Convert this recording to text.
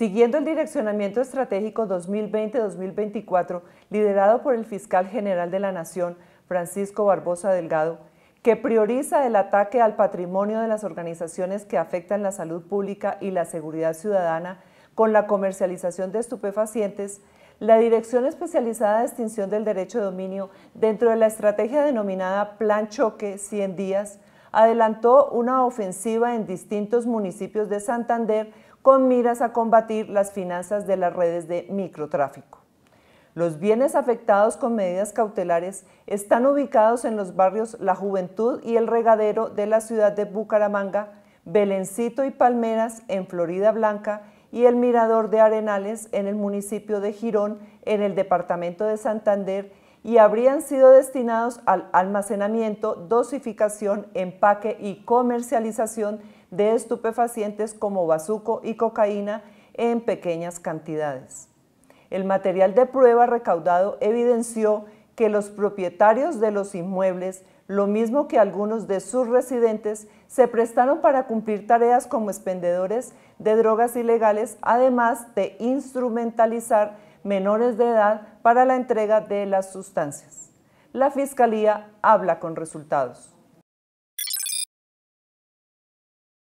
Siguiendo el direccionamiento estratégico 2020-2024 liderado por el fiscal general de la Nación, Francisco Barbosa Delgado, que prioriza el ataque al patrimonio de las organizaciones que afectan la salud pública y la seguridad ciudadana con la comercialización de estupefacientes, la Dirección Especializada de Extinción del Derecho de Dominio, dentro de la estrategia denominada Plan Choque 100 Días, adelantó una ofensiva en distintos municipios de Santander con miras a combatir las finanzas de las redes de microtráfico. Los bienes afectados con medidas cautelares están ubicados en los barrios La Juventud y El Regadero de la ciudad de Bucaramanga, Belencito y Palmeras en Florida Blanca y El Mirador de Arenales en el municipio de Girón, en el departamento de Santander y habrían sido destinados al almacenamiento, dosificación, empaque y comercialización de estupefacientes como bazuco y cocaína en pequeñas cantidades. El material de prueba recaudado evidenció que los propietarios de los inmuebles, lo mismo que algunos de sus residentes, se prestaron para cumplir tareas como expendedores de drogas ilegales, además de instrumentalizar menores de edad para la entrega de las sustancias. La Fiscalía habla con resultados.